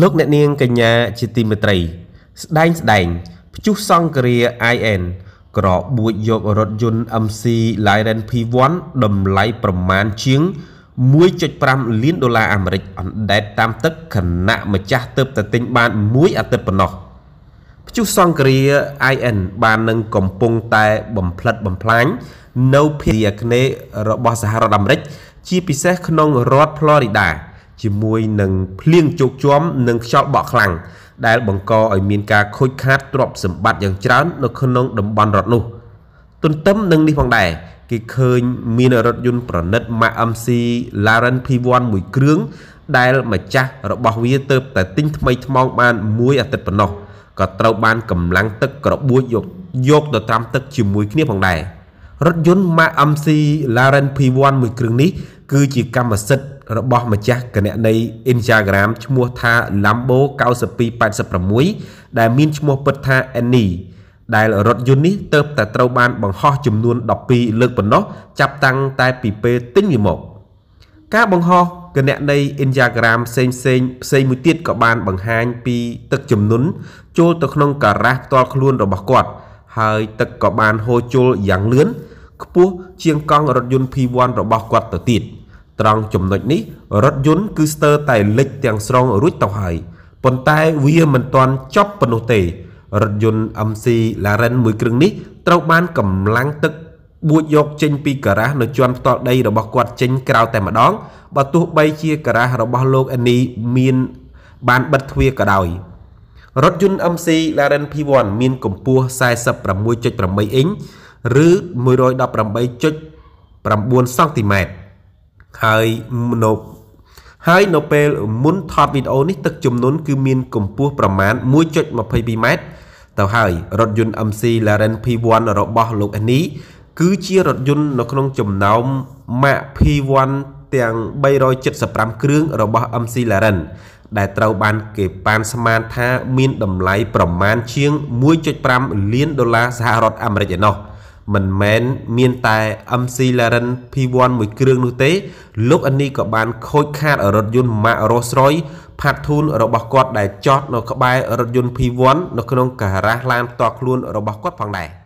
លោកអ្នកនាងកញ្ញាជាទីមេត្រីស្ដែងស្ដែងព្យុះសង្គ្រា IN ក្របួចយករថយន្ត MC Lion P1 តម្លៃប្រមាណជាង1.5លានដុល្លារអាមេរិកអណ្ដែតតាមទឹកខណៈម្ចាស់ទើបតែទិញបានមួយអាទិត្យប៉ុណ្ណោះព្យុះសង្គ្រា IN បាននឹងកំពុងតែបំផ្លិតបំផ្លាញនៅភាគអាគ្នេយ៍របស់សហរដ្ឋអាមេរិកជាពិសេសក្នុងរដ្ឋ Florida ជាមួយនឹងភ្លៀងជោគជាំនិងខ្យល់បក់ខ្លាំងដែល បង្កឲ្យមានការខូចខាតទ្រព្យសម្បត្តិយ៉ាងច្រើន នៅក្នុងតំបន់រដ្ឋនោះទន្ទឹមនឹងនេះផងដែរគេឃើញមានរថយន្តប្រណិត Mack MC Laren P1 មួយគ្រឿងដែលម្ចាស់របស់វាទៅតែទិញថ្មីថ្មោងបានមួយអាទិត្យប៉ុណ្ណោះក៏ត្រូវបានកម្លាំងទឹកក្របួចយកយកទៅត្រាំទឹកជាមួយគ្នាផងដែររថយន្ត Mack MC Laren P1 មួយគ្រឿងនេះគឺជាកម្មសិទ្ធិរបស់ម្ចាស់គណនី Instagram ឈ្មោះថា Lambo 9286ដែលមានឈ្មោះពិតថា Annie ដែលរថយន្តនេះទៅតែត្រូវបានបង្ហោះចំនួន12លើកប៉ុណ្ណោះចាប់តាំងតែពីពេលទិញវាមកការបង្ហោះគណនី Instagram ផ្សេងផ្សេងផ្សេងមួយទៀតក៏បានបង្ហាញពី ទឹកជំនន់ចូលទៅក្នុងការ៉ាស់ផ្ទាល់ខ្លួនរបស់គាត់ ហើយទឹកក៏បានហូរចូលយ៉ាងលឿនខ្ពស់ជាងកង់រថយន្ត P1 របស់គាត់ទៅទៀត។ត្រង់ចំណុចនេះរថយន្តគឺស្ទើរតែលិចទាំងស្រុងរួចទៅហើយប៉ុន្តែវាមិនទាន់ចប់ប៉ុណ្ណោះទេរថយន្ត MC Laren មួយគ្រឿងនេះត្រូវបានកម្លាំងទឹកបួចយកចេញពីការ៉ាសនៅជាន់ផ្ទាល់ដីរបស់គាត់ចេញក្រៅតែម្ដងបើទោះបី ជាការ៉ាសរបស់លោក Annie មាន បានបិទទ្វារក៏ដោយរថយន្ត MC Laren P1 មានកម្ពស់46.8អ៊ីងឬ118.9សង់ទីម៉ែត្រហើយនៅហើយនៅពេលមុនថតវីដេអូនេះទឹកជំនន់គឺមានកម្ពស់ប្រមាណ1.22ម៉ែត្រទៅហើយរថយន្ត MC Laren P1 របស់លោកអានីគឺជារថយន្តនៅក្នុងចំណោម Mac P1 ទាំង375គ្រឿង របស់ MC Laren ដែលត្រូវ បាន គេប៉ានស្មាន ថាមានតម្លៃប្រមាណជាង1.5លានដុល្លារសហរដ្ឋអាមេរិកឯណោះ។មិនមែនមានតែ MC Laren P1 មួយគ្រឿងនោះទេលោកអានីក៏បានខូចខាតរថយន្ត Mack Rolls-Royce ផាត់ធូនរបស់គាត់ដែលចតនៅក្បែររថយន្ត P1 នៅក្នុងការ៉ាសឡានផ្ទាល់ខ្លួនរបស់គាត់ផងដែរ។